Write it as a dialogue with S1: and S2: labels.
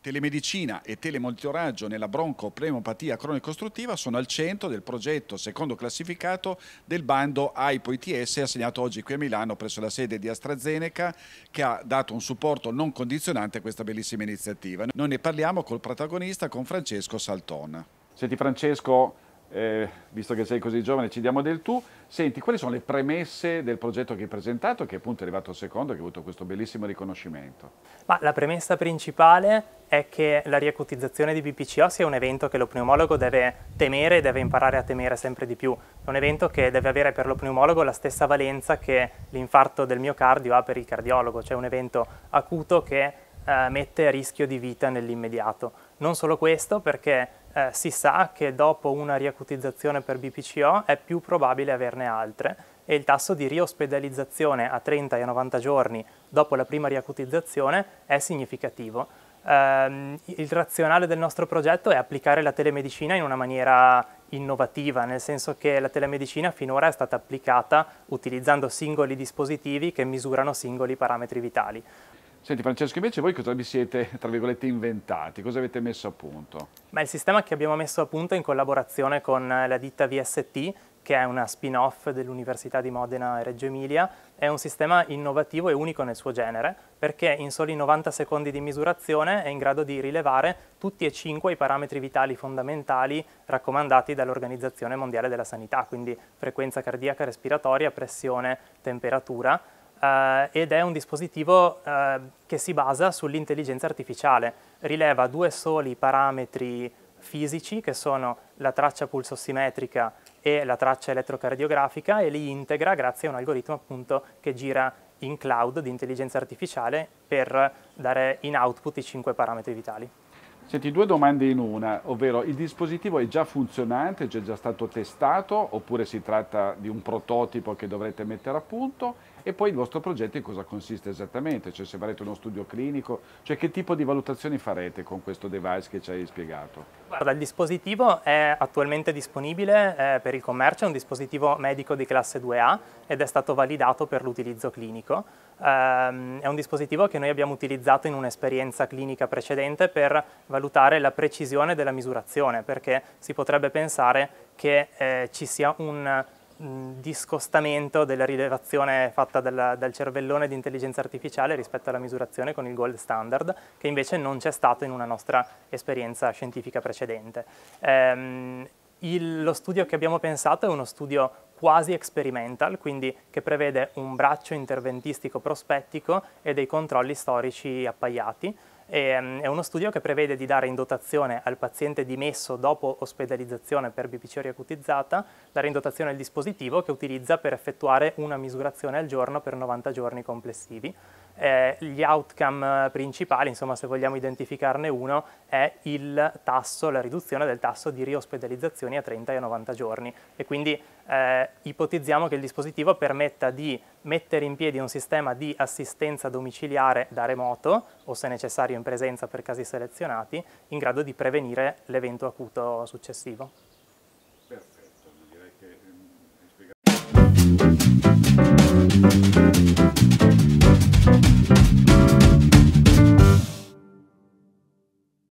S1: Telemedicina e telemonitoraggio nella broncopneumopatia cronico-ostruttiva sono al centro del progetto secondo classificato del bando AIPO ITS assegnato oggi qui a Milano presso la sede di AstraZeneca che ha dato un supporto non condizionante a questa bellissima iniziativa. Noi ne parliamo col protagonista, con Francesco Saltona. Senti Francesco, eh, visto che sei così giovane, ci diamo del tu. Senti, quali sono le premesse del progetto che hai presentato, che appunto è arrivato al secondo e che ha avuto questo bellissimo riconoscimento?
S2: Ma la premessa principale è che la riacutizzazione di BPCO sia un evento che lo pneumologo deve temere e deve imparare a temere sempre di più. È un evento che deve avere per lo pneumologo la stessa valenza che l'infarto del miocardio ha per il cardiologo, cioè un evento acuto che eh, mette a rischio di vita nell'immediato. Non solo questo, perché eh, si sa che dopo una riacutizzazione per BPCO è più probabile averne altre e il tasso di riospedalizzazione a 30 e a 90 giorni dopo la prima riacutizzazione è significativo. Eh, il razionale del nostro progetto è applicare la telemedicina in una maniera innovativa, nel senso che la telemedicina finora è stata applicata utilizzando singoli dispositivi che misurano singoli parametri vitali. Senti Francesco, invece voi cosa vi siete, tra virgolette, inventati? Cosa avete messo a punto? Beh, il sistema che abbiamo messo a punto in collaborazione con eh, la ditta VST, che è una spin-off dell'Università di Modena e Reggio Emilia, è un sistema innovativo e unico nel suo genere, perché in soli 90 secondi di misurazione è in grado di rilevare tutti e cinque i parametri vitali fondamentali raccomandati dall'Organizzazione Mondiale della Sanità, quindi frequenza cardiaca respiratoria, pressione, temperatura, eh, ed è un dispositivo eh, che si basa sull'intelligenza artificiale. Rileva due soli parametri fisici che sono la traccia pulsossimetrica e la traccia elettrocardiografica e li integra grazie a un algoritmo appunto che gira in cloud di intelligenza artificiale per dare in output i cinque parametri vitali. Senti, due
S1: domande in una, ovvero il dispositivo è già funzionante, è già stato testato oppure si tratta di un prototipo che dovrete mettere a punto e poi il vostro progetto in cosa consiste esattamente? Cioè se farete uno studio clinico, cioè che tipo di valutazioni farete con questo device che ci hai spiegato?
S2: Guarda, il dispositivo è attualmente disponibile eh, per il commercio, è un dispositivo medico di classe 2A ed è stato validato per l'utilizzo clinico. Um, è un dispositivo che noi abbiamo utilizzato in un'esperienza clinica precedente per valutare la precisione della misurazione, perché si potrebbe pensare che eh, ci sia un discostamento della rilevazione fatta dalla, dal cervellone di intelligenza artificiale rispetto alla misurazione con il gold standard, che invece non c'è stato in una nostra esperienza scientifica precedente. Ehm, il, lo studio che abbiamo pensato è uno studio quasi experimental, quindi che prevede un braccio interventistico prospettico e dei controlli storici appaiati, Ehm, è uno studio che prevede di dare in dotazione al paziente dimesso dopo ospedalizzazione per BPCO acutizzata, dare in dotazione il dispositivo che utilizza per effettuare una misurazione al giorno per 90 giorni complessivi eh, gli outcome eh, principali, insomma se vogliamo identificarne uno, è il tasso, la riduzione del tasso di riospedalizzazioni a 30 e a 90 giorni e quindi eh, ipotizziamo che il dispositivo permetta di mettere in piedi un sistema di assistenza domiciliare da remoto o se necessario in presenza per casi selezionati in grado di prevenire l'evento acuto successivo.